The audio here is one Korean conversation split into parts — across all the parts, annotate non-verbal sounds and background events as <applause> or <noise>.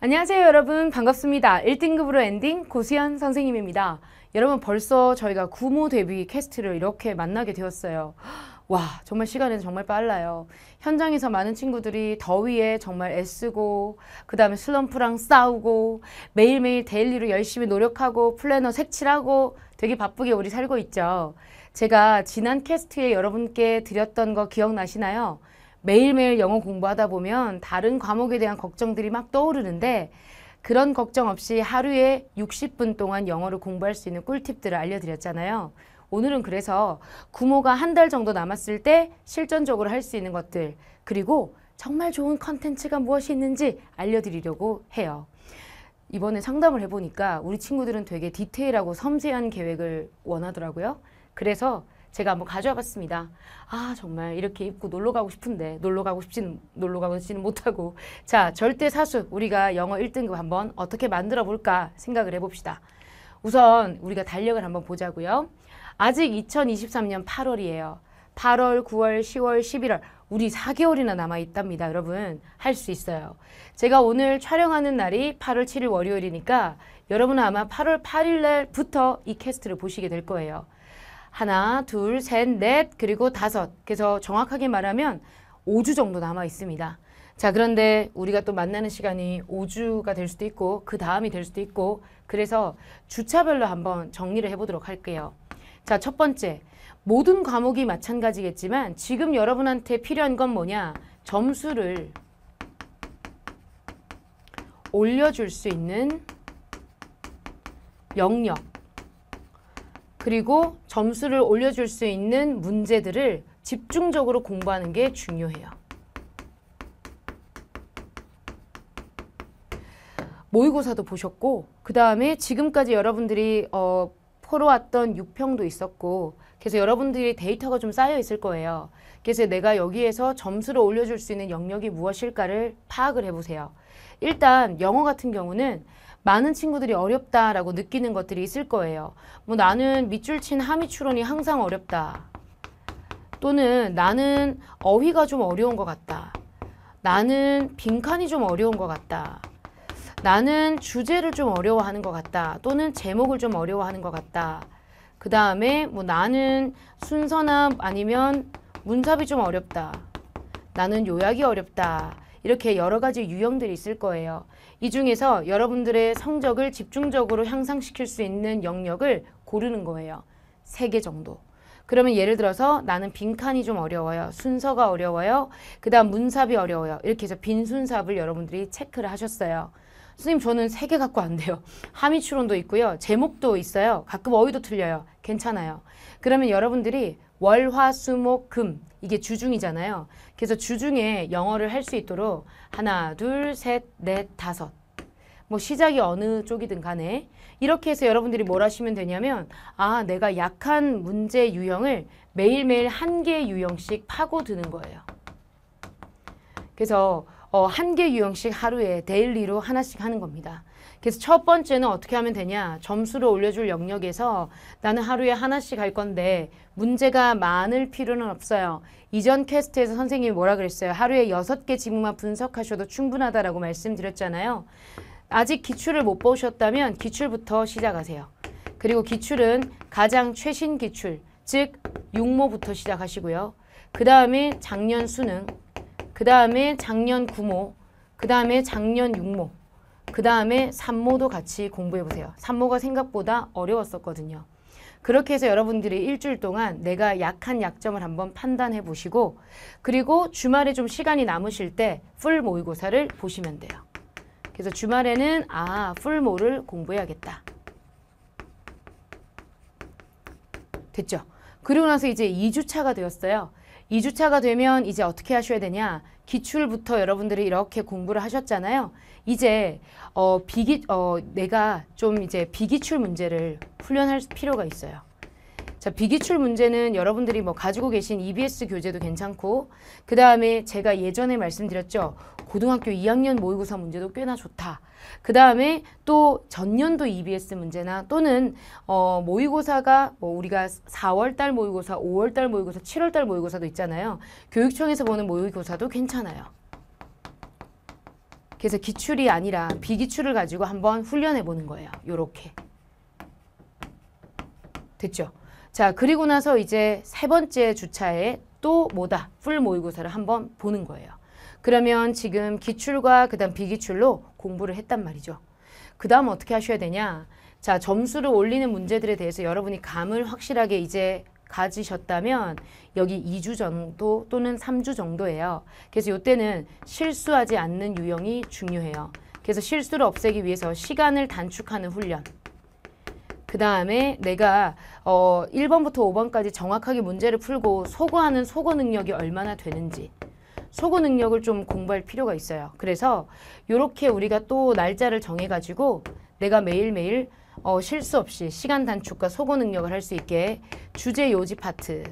안녕하세요 여러분 반갑습니다. 1등급으로 엔딩 고수현 선생님입니다. 여러분 벌써 저희가 구모 데뷔 캐스트를 이렇게 만나게 되었어요. 와 정말 시간은 정말 빨라요. 현장에서 많은 친구들이 더위에 정말 애쓰고 그 다음에 슬럼프랑 싸우고 매일매일 데일리로 열심히 노력하고 플래너 색칠하고 되게 바쁘게 우리 살고 있죠. 제가 지난 캐스트에 여러분께 드렸던 거 기억나시나요? 매일매일 영어 공부하다 보면 다른 과목에 대한 걱정들이 막 떠오르는데 그런 걱정 없이 하루에 60분 동안 영어를 공부할 수 있는 꿀팁들을 알려드렸잖아요. 오늘은 그래서 구모가 한 달 정도 남았을 때 실전적으로 할 수 있는 것들 그리고 정말 좋은 컨텐츠가 무엇이 있는지 알려드리려고 해요. 이번에 상담을 해보니까 우리 친구들은 되게 디테일하고 섬세한 계획을 원하더라고요. 그래서 제가 한번 가져와 봤습니다. 아, 정말 이렇게 입고 놀러 가고 싶은데 놀러 가고 싶지는 놀러 가고지는 싶 못하고 자, 절대 사수 우리가 영어 1등급 한번 어떻게 만들어 볼까 생각을 해 봅시다. 우선 우리가 달력을 한번 보자고요. 아직 2023년 8월이에요. 8월, 9월, 10월, 11월 우리 4개월이나 남아 있답니다. 여러분 할 수 있어요. 제가 오늘 촬영하는 날이 8월 7일 월요일이니까 여러분은 아마 8월 8일 날부터 이 캐스트를 보시게 될 거예요. 하나, 둘, 셋, 넷, 그리고 다섯. 그래서 정확하게 말하면 5주 정도 남아 있습니다. 자, 그런데 우리가 또 만나는 시간이 5주가 될 수도 있고, 그 다음이 될 수도 있고, 그래서 주차별로 한번 정리를 해보도록 할게요. 자, 첫 번째. 모든 과목이 마찬가지겠지만, 지금 여러분한테 필요한 건 뭐냐? 점수를 올려줄 수 있는 영역. 그리고 점수를 올려줄 수 있는 문제들을 집중적으로 공부하는 게 중요해요. 모의고사도 보셨고 그 다음에 지금까지 여러분들이 어, 퍼러왔던 6평도 있었고 그래서 여러분들이 데이터가 좀 쌓여 있을 거예요. 그래서 내가 여기에서 점수를 올려줄 수 있는 영역이 무엇일까를 파악을 해보세요. 일단 영어 같은 경우는 많은 친구들이 어렵다라고 느끼는 것들이 있을 거예요. 뭐 나는 밑줄 친하미 추론이 항상 어렵다. 또는 나는 어휘가 좀 어려운 것 같다. 나는 빈칸이 좀 어려운 것 같다. 나는 주제를 좀 어려워하는 것 같다. 또는 제목을 좀 어려워하는 것 같다. 그 다음에 뭐 나는 순서나 아니면 문삽이 좀 어렵다. 나는 요약이 어렵다. 이렇게 여러 가지 유형들이 있을 거예요. 이 중에서 여러분들의 성적을 집중적으로 향상시킬 수 있는 영역을 고르는 거예요. 세 개 정도. 그러면 예를 들어서 나는 빈칸이 좀 어려워요. 순서가 어려워요. 그 다음 문삽이 어려워요. 이렇게 해서 빈순삽을 여러분들이 체크를 하셨어요. 선생님 저는 세 개 갖고 안 돼요. 하미 <laughs> 추론도 있고요. 제목도 있어요. 가끔 어휘도 틀려요. 괜찮아요. 그러면 여러분들이 월, 화, 수, 목, 금 이게 주중이잖아요. 그래서 주중에 영어를 할 수 있도록 하나, 둘, 셋, 넷, 다섯 뭐 시작이 어느 쪽이든 간에 이렇게 해서 여러분들이 뭘 하시면 되냐면 아 내가 약한 문제 유형을 매일매일 한 개 유형씩 파고드는 거예요. 그래서 어, 한 개 유형씩 하루에 데일리로 하나씩 하는 겁니다. 그래서 첫 번째는 어떻게 하면 되냐. 점수를 올려줄 영역에서 나는 하루에 하나씩 할 건데 문제가 많을 필요는 없어요. 이전 캐스트에서 선생님이 뭐라 그랬어요. 하루에 여섯 개 지문만 분석하셔도 충분하다라고 말씀드렸잖아요. 아직 기출을 못 보셨다면 기출부터 시작하세요. 그리고 기출은 가장 최신 기출, 즉 육모부터 시작하시고요. 그 다음에 작년 수능, 그 다음에 작년 구모, 그 다음에 작년 육모, 그 다음에 산모도 같이 공부해보세요. 산모가 생각보다 어려웠었거든요. 그렇게 해서 여러분들이 일주일 동안 내가 약한 약점을 한번 판단해 보시고 그리고 주말에 좀 시간이 남으실 때 풀 모의고사를 보시면 돼요. 그래서 주말에는 아, 풀모를 공부해야겠다. 됐죠? 그리고 나서 이제 2주차가 되었어요. 2주차가 되면 이제 어떻게 하셔야 되냐. 기출부터 여러분들이 이렇게 공부를 하셨잖아요. 이제 어, 비기, 어, 내가 좀 이제 비기출 문제를 훈련할 필요가 있어요. 자, 비기출 문제는 여러분들이 뭐 가지고 계신 EBS 교재도 괜찮고 그 다음에 제가 예전에 말씀드렸죠. 고등학교 2학년 모의고사 문제도 꽤나 좋다. 그 다음에 또 전년도 EBS 문제나 또는 어, 모의고사가 뭐 우리가 4월달 모의고사, 5월달 모의고사, 7월달 모의고사도 있잖아요. 교육청에서 보는 모의고사도 괜찮아요. 그래서 기출이 아니라 비기출을 가지고 한번 훈련해 보는 거예요. 요렇게. 됐죠? 자, 그리고 나서 이제 세 번째 주차에 또 뭐다? 풀 모의고사를 한번 보는 거예요. 그러면 지금 기출과 그 다음 비기출로 공부를 했단 말이죠. 그 다음 어떻게 하셔야 되냐? 자, 점수를 올리는 문제들에 대해서 여러분이 감을 확실하게 이제 가지셨다면 여기 2주 정도 또는 3주 정도예요. 그래서 이때는 실수하지 않는 유형이 중요해요. 그래서 실수를 없애기 위해서 시간을 단축하는 훈련 그 다음에 내가 어 1번부터 5번까지 정확하게 문제를 풀고 소거하는 소거 능력이 얼마나 되는지 소거 능력을 좀 공부할 필요가 있어요. 그래서 이렇게 우리가 또 날짜를 정해가지고 내가 매일매일 어, 실수 없이 시간 단축과 소거 능력을 할 수 있게 주제 요지 파트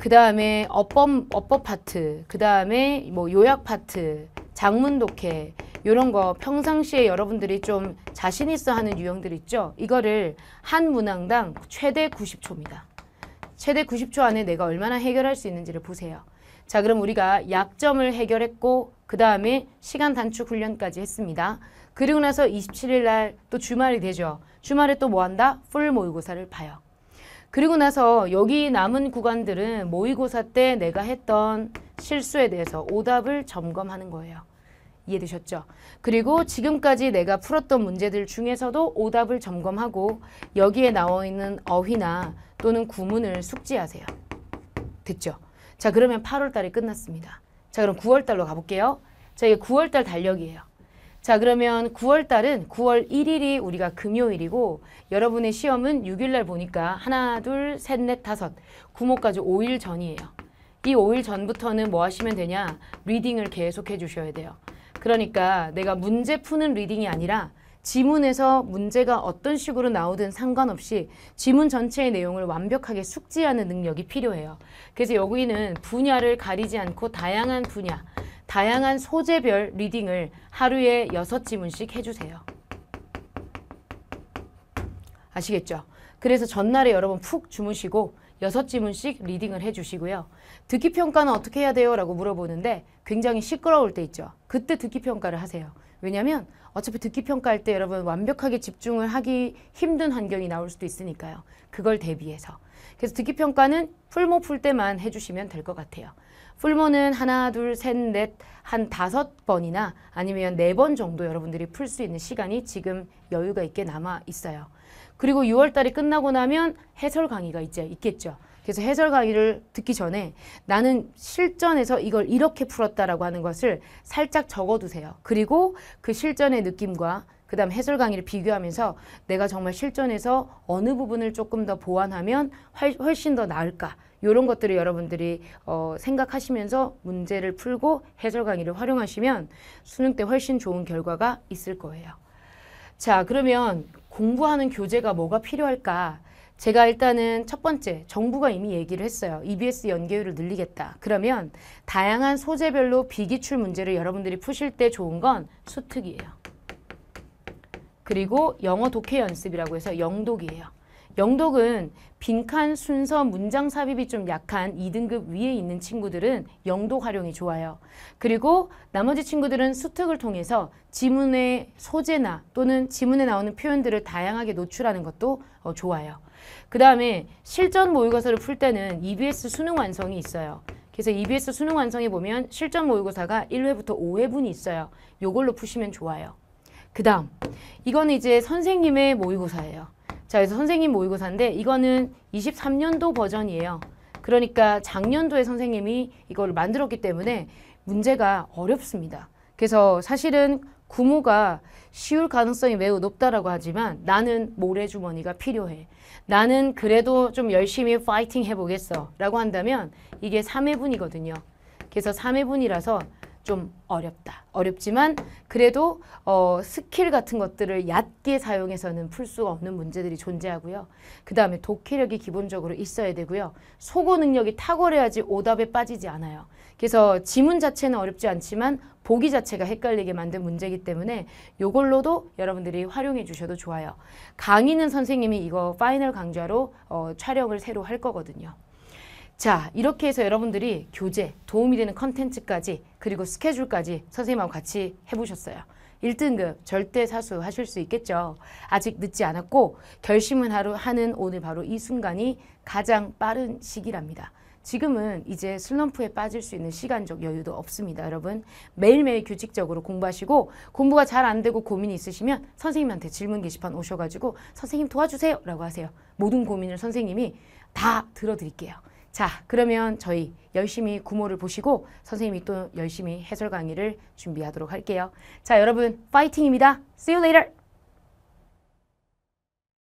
그 다음에 어법, 어법 파트 그 다음에 뭐 요약 파트 장문 독해 이런 거 평상시에 여러분들이 좀 자신 있어 하는 유형들 있죠? 이거를 한 문항당 최대 90초입니다. 최대 90초 안에 내가 얼마나 해결할 수 있는지를 보세요. 자 그럼 우리가 약점을 해결했고 그 다음에 시간 단축 훈련까지 했습니다. 그리고 나서 27일 날 또 주말이 되죠. 주말에 또 뭐 한다? 풀 모의고사를 봐요. 그리고 나서 여기 남은 구간들은 모의고사 때 내가 했던 실수에 대해서 오답을 점검하는 거예요. 이해되셨죠? 그리고 지금까지 내가 풀었던 문제들 중에서도 오답을 점검하고 여기에 나와 있는 어휘나 또는 구문을 숙지하세요. 됐죠? 자 그러면 8월달이 끝났습니다. 자 그럼 9월달로 가볼게요. 자 이게 9월달 달력이에요. 자 그러면 9월달은 9월 1일이 우리가 금요일이고 여러분의 시험은 6일날 보니까 하나 둘 셋 넷 다섯 구모까지 5일 전이에요. 이 5일 전부터는 뭐 하시면 되냐 리딩을 계속 해주셔야 돼요. 그러니까 내가 문제 푸는 리딩이 아니라 지문에서 문제가 어떤 식으로 나오든 상관없이 지문 전체의 내용을 완벽하게 숙지하는 능력이 필요해요. 그래서 여기는 분야를 가리지 않고 다양한 분야, 다양한 소재별 리딩을 하루에 여섯 지문씩 해주세요. 아시겠죠? 그래서 전날에 여러분 푹 주무시고 여섯 지문씩 리딩을 해주시고요. 듣기 평가는 어떻게 해야 돼요? 라고 물어보는데 굉장히 시끄러울 때 있죠. 그때 듣기 평가를 하세요. 왜냐하면 어차피 듣기 평가할 때 여러분 완벽하게 집중을 하기 힘든 환경이 나올 수도 있으니까요. 그걸 대비해서. 그래서 듣기 평가는 풀모 풀 때만 해주시면 될 것 같아요. 풀모는 하나, 둘, 셋, 넷, 한 다섯 번이나 아니면 네 번 정도 여러분들이 풀 수 있는 시간이 지금 여유가 있게 남아 있어요. 그리고 6월달이 끝나고 나면 해설 강의가 이제 있겠죠. 그래서 해설 강의를 듣기 전에 나는 실전에서 이걸 이렇게 풀었다라고 하는 것을 살짝 적어두세요. 그리고 그 실전의 느낌과 그 다음 해설 강의를 비교하면서 내가 정말 실전에서 어느 부분을 조금 더 보완하면 훨씬 더 나을까 이런 것들을 여러분들이 어, 생각하시면서 문제를 풀고 해설 강의를 활용하시면 수능 때 훨씬 좋은 결과가 있을 거예요. 자, 그러면 공부하는 교재가 뭐가 필요할까? 제가 일단은 첫 번째 정부가 이미 얘기를 했어요. EBS 연계율을 늘리겠다. 그러면 다양한 소재별로 비기출 문제를 여러분들이 푸실 때 좋은 건 수특이에요. 그리고 영어 독해 연습이라고 해서 영독이에요. 영독은 빈칸 순서 문장 삽입이 좀 약한 2등급 위에 있는 친구들은 영독 활용이 좋아요. 그리고 나머지 친구들은 수특을 통해서 지문의 소재나 또는 지문에 나오는 표현들을 다양하게 노출하는 것도 어, 좋아요. 그 다음에 실전 모의고사를 풀 때는 EBS 수능 완성이 있어요. 그래서 EBS 수능 완성에 보면 실전 모의고사가 1회부터 5회분이 있어요. 요걸로 푸시면 좋아요. 그 다음 이건 이제 선생님의 모의고사예요. 자, 그래서 선생님 모의고사인데 이거는 23년도 버전이에요. 그러니까 작년도에 선생님이 이걸 만들었기 때문에 문제가 어렵습니다. 그래서 사실은 구모가 쉬울 가능성이 매우 높다라고 하지만 나는 모래주머니가 필요해. 나는 그래도 좀 열심히 파이팅 해보겠어. 라고 한다면 이게 3회분이거든요. 그래서 3회분이라서 좀 어렵다. 어렵지만 그래도 어, 스킬 같은 것들을 얕게 사용해서는 풀 수가 없는 문제들이 존재하고요. 그 다음에 독해력이 기본적으로 있어야 되고요. 소고 능력이 탁월해야지 오답에 빠지지 않아요. 그래서 지문 자체는 어렵지 않지만 보기 자체가 헷갈리게 만든 문제이기 때문에 이걸로도 여러분들이 활용해 주셔도 좋아요. 강의는 선생님이 이거 파이널 강좌로 어, 촬영을 새로 할 거거든요. 자 이렇게 해서 여러분들이 교재 도움이 되는 컨텐츠까지 그리고 스케줄까지 선생님하고 같이 해보셨어요. 1등급 절대 사수 하실 수 있겠죠. 아직 늦지 않았고 결심을 하는 오늘 바로 이 순간이 가장 빠른 시기랍니다. 지금은 이제 슬럼프에 빠질 수 있는 시간적 여유도 없습니다. 여러분 매일매일 규칙적으로 공부하시고 공부가 잘 안 되고 고민이 있으시면 선생님한테 질문 게시판 오셔가지고 선생님 도와주세요 라고 하세요. 모든 고민을 선생님이 다 들어드릴게요. 자 그러면 저희 열심히 구모를 보시고 선생님이 또 열심히 해설 강의를 준비하도록 할게요. 자 여러분 파이팅입니다. See you later!